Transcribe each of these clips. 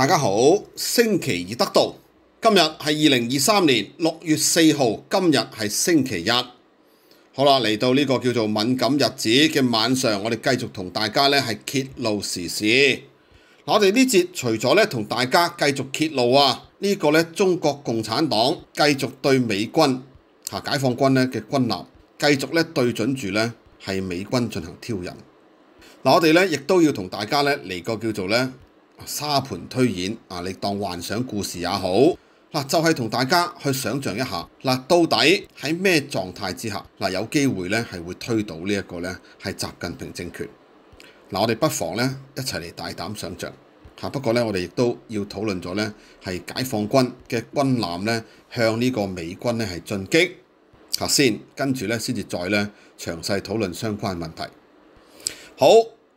大家好，星期二得到今日系二零二三年六月四号，今日系星期一，好啦，嚟到呢个叫做敏感日子嘅晚上，我哋继续同大家咧系揭露时事。我哋呢节除咗咧同大家继续揭露啊，呢个咧中国共产党继续对美军吓解放军咧嘅军舰继续咧对准住咧系美军进行挑衅。嗱，我哋咧亦都要同大家咧嚟个叫做咧。沙盤推演啊，你當幻想故事也好，嗱就係同大家去想像一下，嗱到底喺咩狀態之下，嗱有機會咧係會推倒呢一個咧係習近平政權，嗱我哋不妨咧一齊嚟大膽想像嚇，不過咧我哋亦都要討論咗咧係解放軍嘅軍艦咧向呢個美軍咧係進擊嚇先，跟住咧先至再咧詳細討論相關問題，好。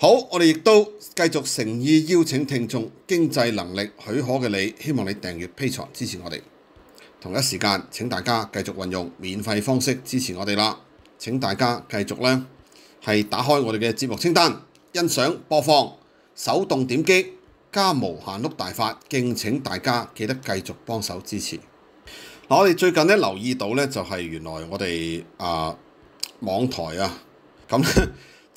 好，我哋亦都繼續誠意邀請聽眾，經濟能力許可嘅你，希望你訂閱 P 菜支持我哋。同一時間請大家繼續運用免費方式支持我哋啦。請大家繼續咧係打開我哋嘅節目清單，欣賞播放，手動點擊加無限碌大法，敬請大家記得繼續幫手支持。我哋最近咧留意到咧，就係原來我哋啊網台啊咁。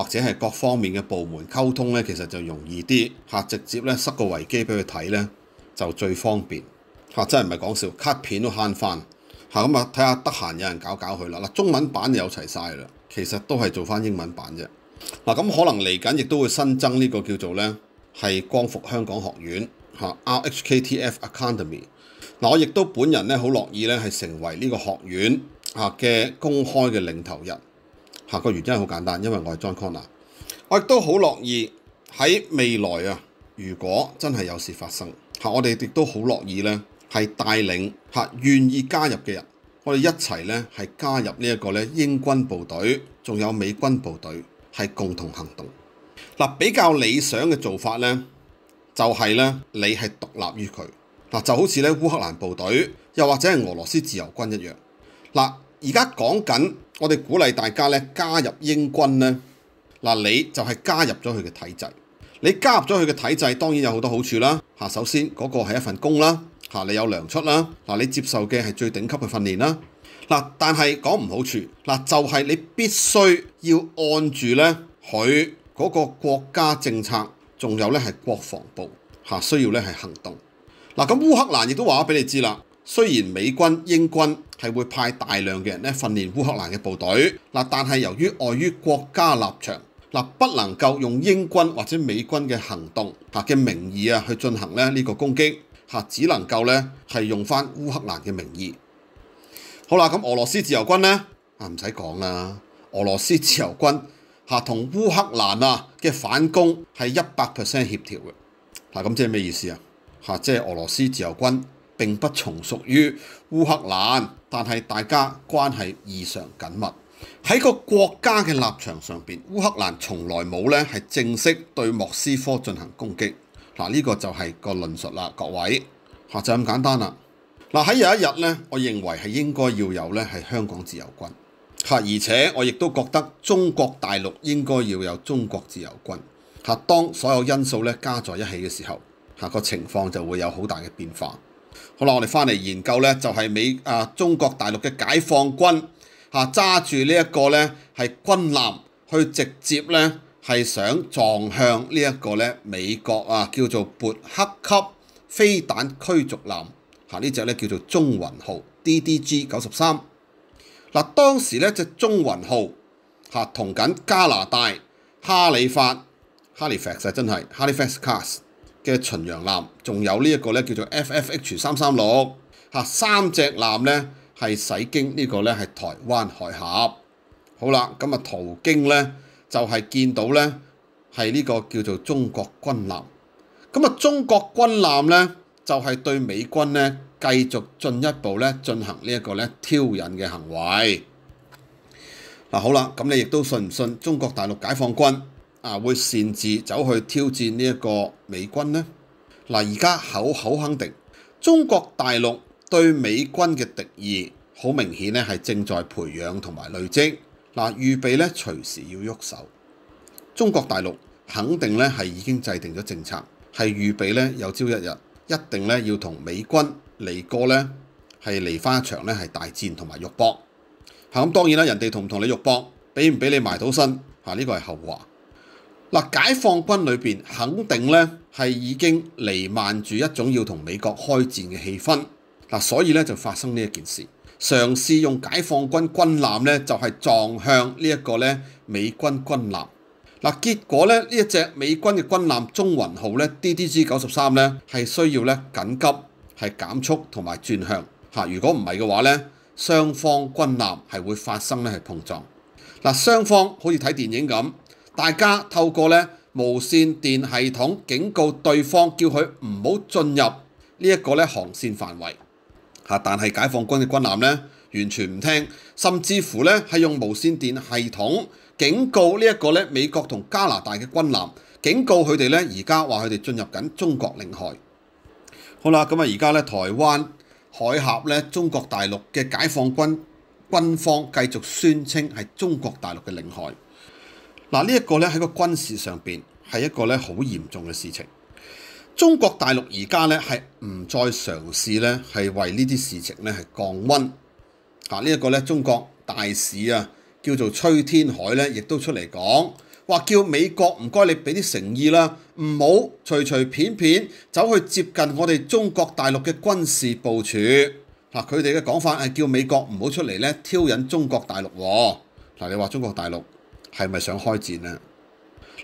或者係各方面嘅部門溝通呢，其實就容易啲嚇，直接呢塞個維基俾佢睇呢，就最方便嚇，真係唔係講笑，卡片都慳翻嚇咁啊！睇下得閒有人搞搞佢啦嗱，中文版有齊晒啦，其實都係做翻英文版啫嗱，咁可能嚟緊亦都會新增呢個叫做呢，係光復香港學院嚇 RHKTF Academy 嗱，我亦都本人咧好樂意咧係成為呢個學院嚇嘅公開嘅領頭人。下個原因好簡單，因為我係 John Connor，我亦都好樂意喺未來啊。如果真係有事發生，嚇我哋亦都好樂意咧，係帶領嚇願意加入嘅人，我哋一齊咧係加入呢一個咧英軍部隊，仲有美軍部隊係共同行動。嗱，比較理想嘅做法咧，就係咧你係獨立於佢嗱，就好似咧烏克蘭部隊，又或者係俄羅斯自由軍一樣嗱。而家講緊，我哋鼓勵大家咧加入英軍咧，嗱你就係加入咗佢嘅體制，你加入咗佢嘅體制，當然有好多好處啦。嚇，首先嗰個係一份工啦，嚇你有糧出啦，嗱你接受嘅係最頂級嘅訓練啦。嗱，但係講唔好處，嗱就係你必須要按住咧佢嗰個國家政策，仲有咧係國防部嚇需要咧係行動。嗱咁烏克蘭亦都話俾你知啦。雖然美軍、英軍係會派大量嘅人咧訓練烏克蘭嘅部隊嗱，但係由於礙於國家立場嗱，不能夠用英軍或者美軍嘅行動嚇嘅名義啊去進行咧呢個攻擊嚇，只能夠咧係用翻烏克蘭嘅名義。好啦，咁俄羅斯自由軍咧啊唔使講啦，俄羅斯自由軍嚇同烏克蘭啊嘅反攻係一百 percent 協調嘅嚇，咁即係咩意思啊嚇？即係俄羅斯自由軍。並不從屬於烏克蘭，但係大家關係異常緊密喺個國家嘅立場上邊，烏克蘭從來冇咧係正式對莫斯科進行攻擊嗱。呢個就係個論述啦，各位下就咁簡單啦嗱。喺有一日咧，我認為係應該要有咧係香港自由軍嚇，而且我亦都覺得中國大陸應該要有中國自由軍嚇。當所有因素咧加在一起嘅時候嚇，個情況就會有好大嘅變化。好啦，我哋翻嚟研究咧，就係美啊中國大陸嘅解放軍嚇揸住呢一個咧，係軍艦去直接咧係想撞向呢一個咧美國啊叫做勃克級飛彈驅逐艦嚇呢只咧叫做中雲號 DDG 九十三。嗱當時咧只中雲號嚇同緊加拿大哈利法哈利法斯係真係哈利法克斯。嘅巡洋艦，仲有呢一個咧叫做 FFH 三三六，嚇三隻艦咧係駛經呢個咧係台灣海峽，好啦，咁啊途經咧就係見到咧係呢個叫做中國軍艦，咁啊中國軍艦咧就係對美軍咧繼續進一步咧進行呢一個咧挑釁嘅行為。嗱好啦，咁你亦都信唔信中國大陸解放軍？啊！會擅自走去挑戰呢一個美軍呢？嗱，而家口口肯定中國大陸對美軍嘅敵意好明顯咧，係正在培養同埋累積嗱，預備咧隨時要喐手。中國大陸肯定咧係已經制定咗政策，係預備咧有朝一日一定咧要同美軍嚟個咧係翻花場咧係大戰同埋肉搏咁當然啦，人哋同唔同你肉搏，俾唔俾你埋到身嚇，呢個係後話。嗱，解放軍裏面肯定咧係已經瀰漫住一種要同美國開戰嘅氣氛，嗱，所以咧就發生呢一件事，嘗試用解放軍軍艦咧就係撞向呢一個咧美軍軍艦，嗱，結果咧呢一隻美軍嘅軍艦中雲號咧 DDG 九十三咧係需要咧緊急係減速同埋轉向，如果唔係嘅話咧雙方軍艦係會發生咧係碰撞，嗱，雙方好似睇電影咁。大家透過咧無線電系統警告對方，叫佢唔好進入呢一個咧航線範圍。嚇！但係解放軍嘅軍艦咧完全唔聽，甚至乎咧係用無線電系統警告呢一個咧美國同加拿大嘅軍艦，警告佢哋咧而家話佢哋進入緊中國領海。好啦，咁啊而家咧台灣海峽咧中國大陸嘅解放軍軍方繼續宣稱係中國大陸嘅領海。嗱，呢一個咧喺個軍事上邊係一個咧好嚴重嘅事情。中國大陸而家咧係唔再嘗試咧係為呢啲事情咧係降温。嚇，呢一個咧中國大使啊叫做崔天海咧，亦都出嚟講，話叫美國唔該你俾啲誠意啦，唔好隨隨便便走去接近我哋中國大陸嘅軍事部署。嗱，佢哋嘅講法係叫美國唔好出嚟咧挑引中國大陸。嗱，你話中國大陸。系咪想開戰呢？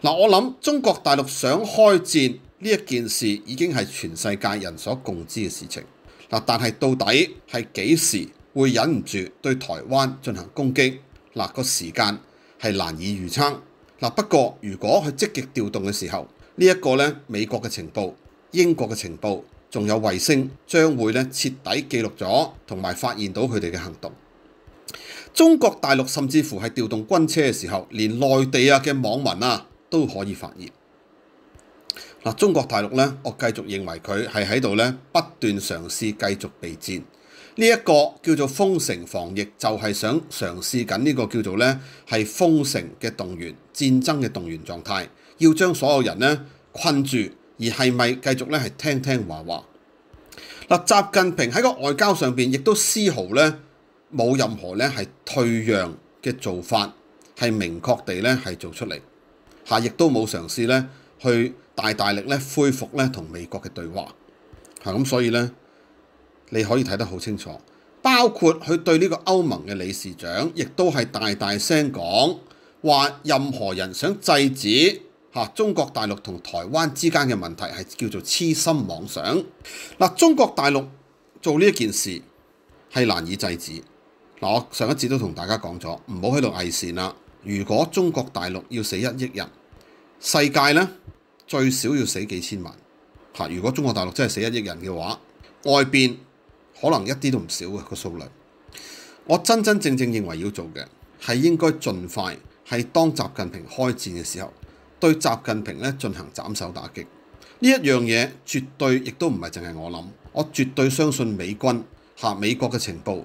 嗱，我諗中國大陸想開戰呢一件事已經係全世界人所共知嘅事情。嗱，但係到底係幾時會忍唔住對台灣進行攻擊？嗱，個時間係難以預測。嗱，不過如果佢積極調動嘅時候，呢一個咧美國嘅情報、英國嘅情報，仲有衛星將會咧徹底記錄咗同埋發現到佢哋嘅行動。中國大陸甚至乎係調動軍車嘅時候，連內地啊嘅網民啊都可以發熱。中國大陸咧，我繼續認為佢係喺度咧不斷嘗試繼續備戰。呢一個叫做封城防疫，就係想嘗試緊呢個叫做咧係封城嘅動員、戰爭嘅動員狀態，要將所有人咧困住，而係咪繼續咧係聽聽話話？嗱，習近平喺個外交上面亦都絲毫咧。冇任何咧係退讓嘅做法，係明確地咧係做出嚟，嚇亦都冇嘗試咧去大大力咧恢復咧同美國嘅對話，嚇咁所以咧你可以睇得好清楚，包括佢對呢個歐盟嘅理事長，亦都係大大聲講話，任何人想制止嚇中國大陸同台灣之間嘅問題係叫做痴心妄想。嗱，中國大陸做呢一件事係難以制止。我上一次都同大家講咗，唔好喺度偽善啦。如果中國大陸要死一億人，世界呢最少要死幾千萬如果中國大陸真係死一億人嘅話，外邊可能一啲都唔少嘅個數量。我真真正正認為要做嘅係應該盡快係當習近平開戰嘅時候，對習近平咧進行斬首打擊。呢一樣嘢絕對亦都唔係淨係我諗，我絕對相信美軍嚇美國嘅情報。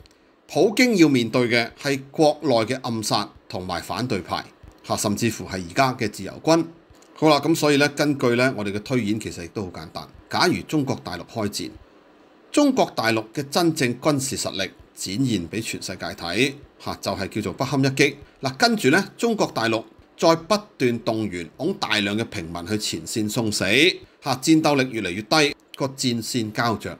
好驚要面對嘅係國內嘅暗殺同埋反對派，甚至乎係而家嘅自由軍。好啦，咁所以咧，根據咧我哋嘅推演，其實亦都好簡單。假如中國大陸開戰，中國大陸嘅真正軍事實力展現俾全世界睇，就係叫做不堪一擊。嗱，跟住咧，中國大陸再不斷動員，往大量嘅平民去前線送死，嚇戰鬥力越嚟越低，個戰線膠着。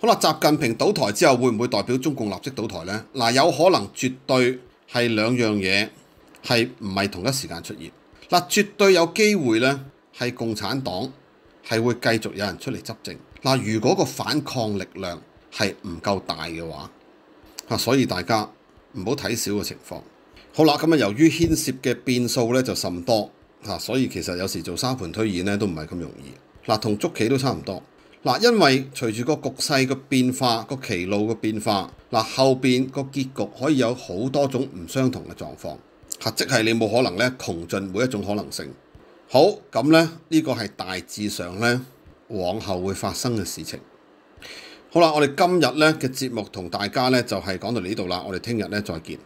好啦，習近平倒台之後，會唔會代表中共立即倒台呢？嗱，有可能，絕對係兩樣嘢係唔係同一時間出現。嗱，絕對有機會呢係共產黨係會繼續有人出嚟執政。嗱，如果個反抗力量係唔夠大嘅話，所以大家唔好睇小個情況。好啦，咁啊，由於牽涉嘅變數呢就甚多，所以其實有時做沙盤推演呢都唔係咁容易。嗱，同捉棋都差唔多。嗱，因为随住个局势嘅变化，个歧路嘅变化，嗱后边个结局可以有好多种唔相同嘅状况，吓即系你冇可能咧穷尽每一种可能性。好咁咧，呢个系大致上咧往后会发生嘅事情。好啦，我哋今日咧嘅节目同大家咧就系讲到呢度啦，我哋听日咧再见。